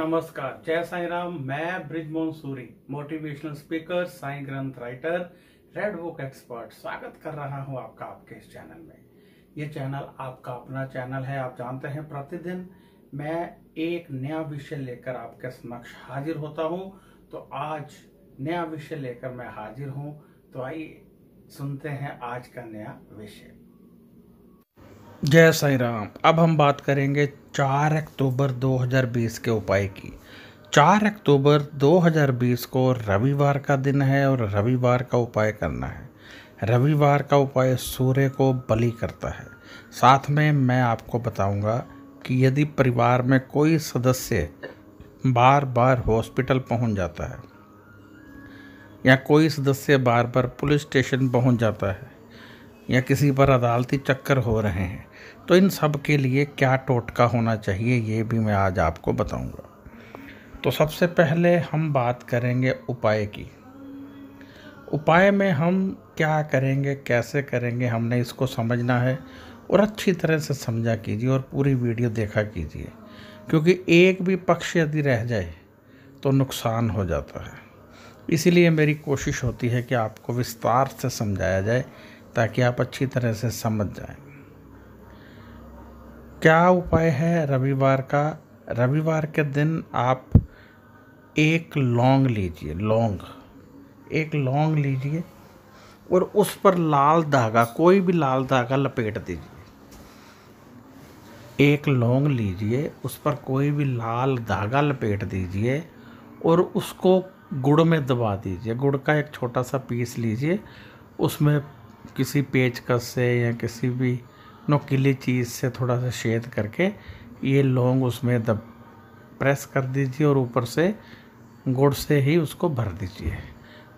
नमस्कार जय साई राम मैं Brij Suri motivational speaker Sai Granth writer red book expert स्वागत कर रहा हूं आपका आपके इस चैनल में ये चैनल आपका अपना चैनल है आप जानते हैं प्रतिदिन मैं एक नया विषय लेकर आपके समक्ष हाजिर होता हूं तो आज नया विषय लेकर मैं हाजिर हूं तो आइए सुनते हैं आज का नया विषय जय साई राम अब हम बात करेंगे 4 अक्टूबर 2020 के उपाय की 4 अक्टूबर 2020 को रविवार का दिन है और रविवार का उपाय करना है रविवार का उपाय सूर्य को बलि करता है साथ में मैं आपको बताऊंगा कि यदि परिवार में कोई सदस्य बार बार हॉस्पिटल पहुंच जाता है या कोई सदस्य बार बार पुलिस स्टेशन पहुंच जाता है या किसी पर अदालती चक्कर हो रहे हैं तो इन सब के लिए क्या टोटका होना चाहिए ये भी मैं आज आपको बताऊंगा तो सबसे पहले हम बात करेंगे उपाय की उपाय में हम क्या करेंगे कैसे करेंगे हमने इसको समझना है और अच्छी तरह से समझा कीजिए और पूरी वीडियो देखा कीजिए क्योंकि एक भी पक्ष यदि रह जाए तो नुकसान हो जाता है इसीलिए मेरी कोशिश होती है कि आपको विस्तार से समझाया जाए ताकि आप अच्छी तरह से समझ जाएं क्या उपाय है रविवार का रविवार के दिन आप एक लौंग लीजिए लौंग एक लौंग लीजिए और उस पर लाल धागा कोई भी लाल धागा लपेट दीजिए एक लौंग लीजिए उस पर कोई भी लाल धागा लपेट दीजिए और उसको गुड़ में दबा दीजिए गुड़ का एक छोटा सा पीस लीजिए उसमें किसी पेचकस से या किसी भी नोकीली चीज़ से थोड़ा सा शेद करके ये लौंग उसमें दब प्रेस कर दीजिए और ऊपर से गुड़ से ही उसको भर दीजिए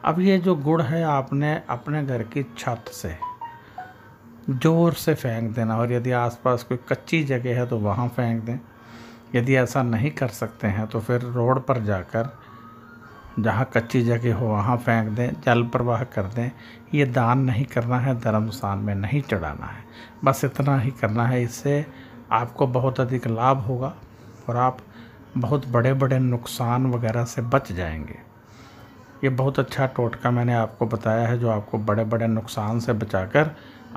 अब ये जो गुड़ है आपने अपने घर की छत से ज़ोर से फेंक देना और यदि आसपास कोई कच्ची जगह है तो वहाँ फेंक दें यदि ऐसा नहीं कर सकते हैं तो फिर रोड पर जाकर जहाँ कच्ची जगह हो वहाँ फेंक दें जल प्रवाह कर दें ये दान नहीं करना है धर्म स्थान में नहीं चढ़ाना है बस इतना ही करना है इससे आपको बहुत अधिक लाभ होगा और आप बहुत बड़े बड़े नुकसान वगैरह से बच जाएंगे ये बहुत अच्छा टोटका मैंने आपको बताया है जो आपको बड़े बड़े नुकसान से बचाकर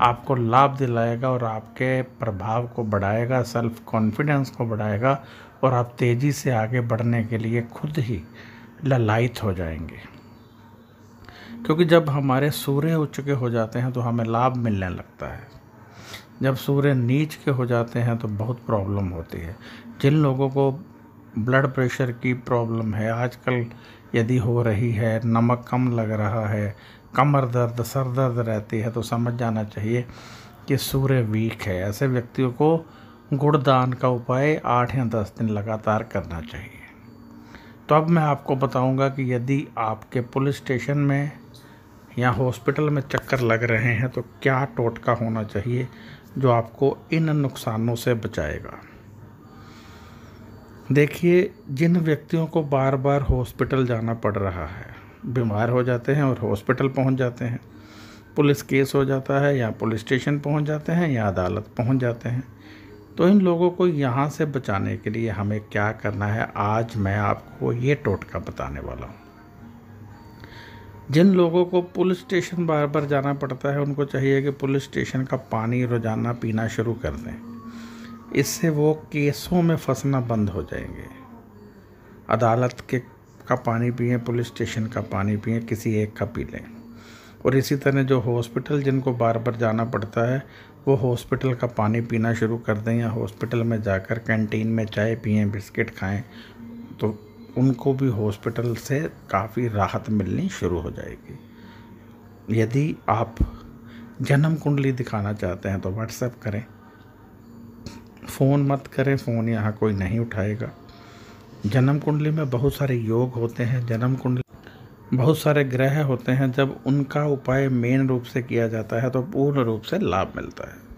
आपको लाभ दिलाएगा और आपके प्रभाव को बढ़ाएगा सेल्फ कॉन्फिडेंस को बढ़ाएगा और आप तेज़ी से आगे बढ़ने के लिए खुद ही ललायत हो जाएंगे क्योंकि जब हमारे सूर्य उच्च के हो जाते हैं तो हमें लाभ मिलने लगता है जब सूर्य नीच के हो जाते हैं तो बहुत प्रॉब्लम होती है जिन लोगों को ब्लड प्रेशर की प्रॉब्लम है आजकल यदि हो रही है नमक कम लग रहा है कमर दर्द सर दर्द रहती है तो समझ जाना चाहिए कि सूर्य वीक है ऐसे व्यक्तियों को गुड़दान का उपाय आठ या दस दिन लगातार करना चाहिए अब मैं आपको बताऊंगा कि यदि आपके पुलिस स्टेशन में या हॉस्पिटल में चक्कर लग रहे हैं तो क्या टोटका होना चाहिए जो आपको इन नुकसानों से बचाएगा देखिए जिन व्यक्तियों को बार बार हॉस्पिटल जाना पड़ रहा है बीमार हो जाते हैं और हॉस्पिटल पहुंच जाते हैं पुलिस केस हो जाता है या पुलिस स्टेशन पहुंच जाते हैं या अदालत पहुंच जाते हैं तो इन लोगों को यहाँ से बचाने के लिए हमें क्या करना है आज मैं आपको ये टोटका बताने वाला हूँ जिन लोगों को पुलिस स्टेशन बार बार जाना पड़ता है उनको चाहिए कि पुलिस स्टेशन का पानी रोज़ाना पीना शुरू कर दें इससे वो केसों में फंसना बंद हो जाएंगे अदालत के का पानी पिए पुलिस स्टेशन का पानी पिए किसी एक का पी लें और इसी तरह जो हॉस्पिटल जिनको बार बार जाना पड़ता है वो हॉस्पिटल का पानी पीना शुरू कर दें या हॉस्पिटल में जाकर कैंटीन में चाय पिए बिस्किट खाएं तो उनको भी हॉस्पिटल से काफ़ी राहत मिलनी शुरू हो जाएगी यदि आप जन्म कुंडली दिखाना चाहते हैं तो व्हाट्सएप करें फ़ोन मत करें फ़ोन यहाँ कोई नहीं उठाएगा जन्म कुंडली में बहुत सारे योग होते हैं जन्म कुंडली बहुत सारे ग्रह होते हैं जब उनका उपाय मेन रूप से किया जाता है तो पूर्ण रूप से लाभ मिलता है